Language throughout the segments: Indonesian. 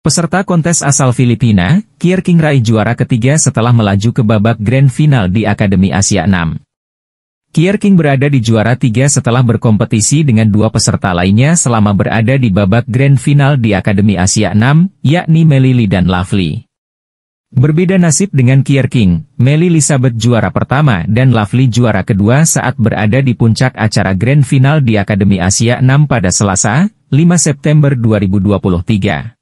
Peserta kontes asal Filipina, Kier King Rai juara ketiga setelah melaju ke babak grand final di Akademi Asia 6. Kier King berada di juara tiga setelah berkompetisi dengan dua peserta lainnya selama berada di babak grand final di Akademi Asia 6, yakni Melili dan Lovely. Berbeda nasib dengan Kier King, Meli Elizabeth juara pertama dan Lovely juara kedua saat berada di puncak acara grand final di Akademi Asia 6 pada Selasa, 5 September 2023.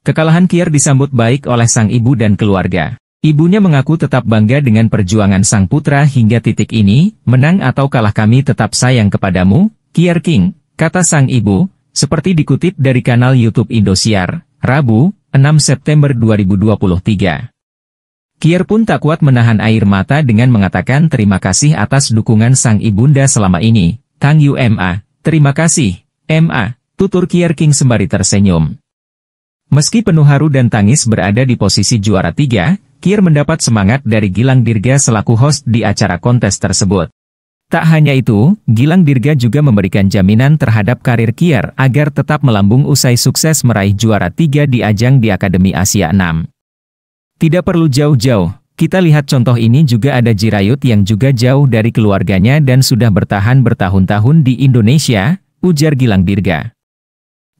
Kekalahan Kier disambut baik oleh sang ibu dan keluarga. Ibunya mengaku tetap bangga dengan perjuangan sang putra hingga titik ini, menang atau kalah kami tetap sayang kepadamu, Kier King, kata sang ibu, seperti dikutip dari kanal YouTube Indosiar, Rabu, 6 September 2023. Kier pun tak kuat menahan air mata dengan mengatakan terima kasih atas dukungan sang ibunda selama ini, Tang Yu MA, terima kasih, MA, tutur Kier King sembari tersenyum. Meski penuh haru dan tangis berada di posisi juara tiga, Kier mendapat semangat dari Gilang Dirga selaku host di acara kontes tersebut. Tak hanya itu, Gilang Dirga juga memberikan jaminan terhadap karir Kier agar tetap melambung usai sukses meraih juara tiga di ajang di Akademi Asia 6. Tidak perlu jauh-jauh, kita lihat contoh ini juga ada Jirayut yang juga jauh dari keluarganya dan sudah bertahan bertahun-tahun di Indonesia, ujar Gilang Dirga.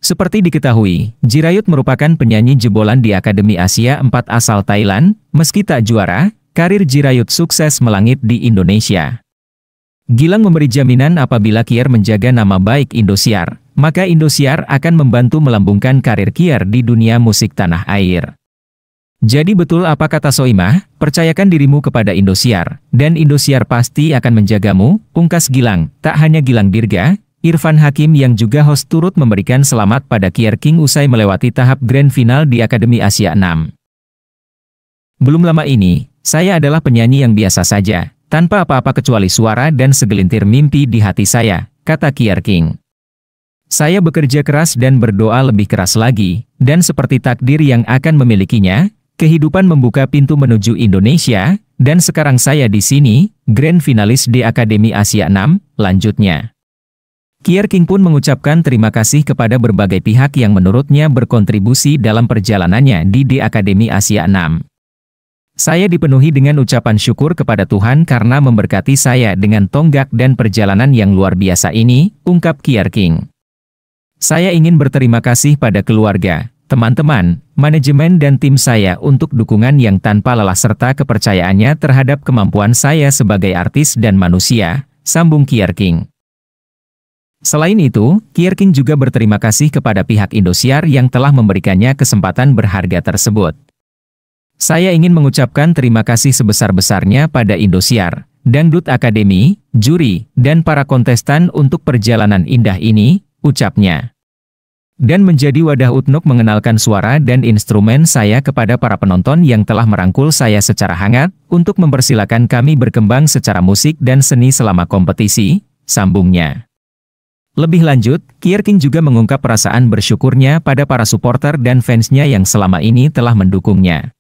Seperti diketahui, Jirayut merupakan penyanyi jebolan di Akademi Asia 4 asal Thailand, meski tak juara, karir Jirayut sukses melangit di Indonesia. Gilang memberi jaminan apabila Kier menjaga nama baik Indosiar, maka Indosiar akan membantu melambungkan karir Kier di dunia musik tanah air. Jadi betul apa kata Soimah, percayakan dirimu kepada Indosiar, dan Indosiar pasti akan menjagamu, pungkas Gilang, tak hanya Gilang Dirga, Irfan Hakim yang juga host turut memberikan selamat pada Kier King usai melewati tahap grand final di Akademi Asia 6. Belum lama ini, saya adalah penyanyi yang biasa saja, tanpa apa-apa kecuali suara dan segelintir mimpi di hati saya, kata Kier King. Saya bekerja keras dan berdoa lebih keras lagi, dan seperti takdir yang akan memilikinya, kehidupan membuka pintu menuju Indonesia, dan sekarang saya di sini, grand finalis di Akademi Asia 6, lanjutnya. Kier King pun mengucapkan terima kasih kepada berbagai pihak yang menurutnya berkontribusi dalam perjalanannya di The Academy Asia 6. Saya dipenuhi dengan ucapan syukur kepada Tuhan karena memberkati saya dengan tonggak dan perjalanan yang luar biasa ini, ungkap Kier King. Saya ingin berterima kasih pada keluarga, teman-teman, manajemen dan tim saya untuk dukungan yang tanpa lelah serta kepercayaannya terhadap kemampuan saya sebagai artis dan manusia, sambung Kier King. Selain itu, Kierkin juga berterima kasih kepada pihak Indosiar yang telah memberikannya kesempatan berharga tersebut. Saya ingin mengucapkan terima kasih sebesar-besarnya pada Indosiar, Dangdut Akademi, juri, dan para kontestan untuk perjalanan indah ini, ucapnya. Dan menjadi wadah Utnuk mengenalkan suara dan instrumen saya kepada para penonton yang telah merangkul saya secara hangat, untuk mempersilakan kami berkembang secara musik dan seni selama kompetisi, sambungnya. Lebih lanjut, Kierkin juga mengungkap perasaan bersyukurnya pada para supporter dan fansnya yang selama ini telah mendukungnya.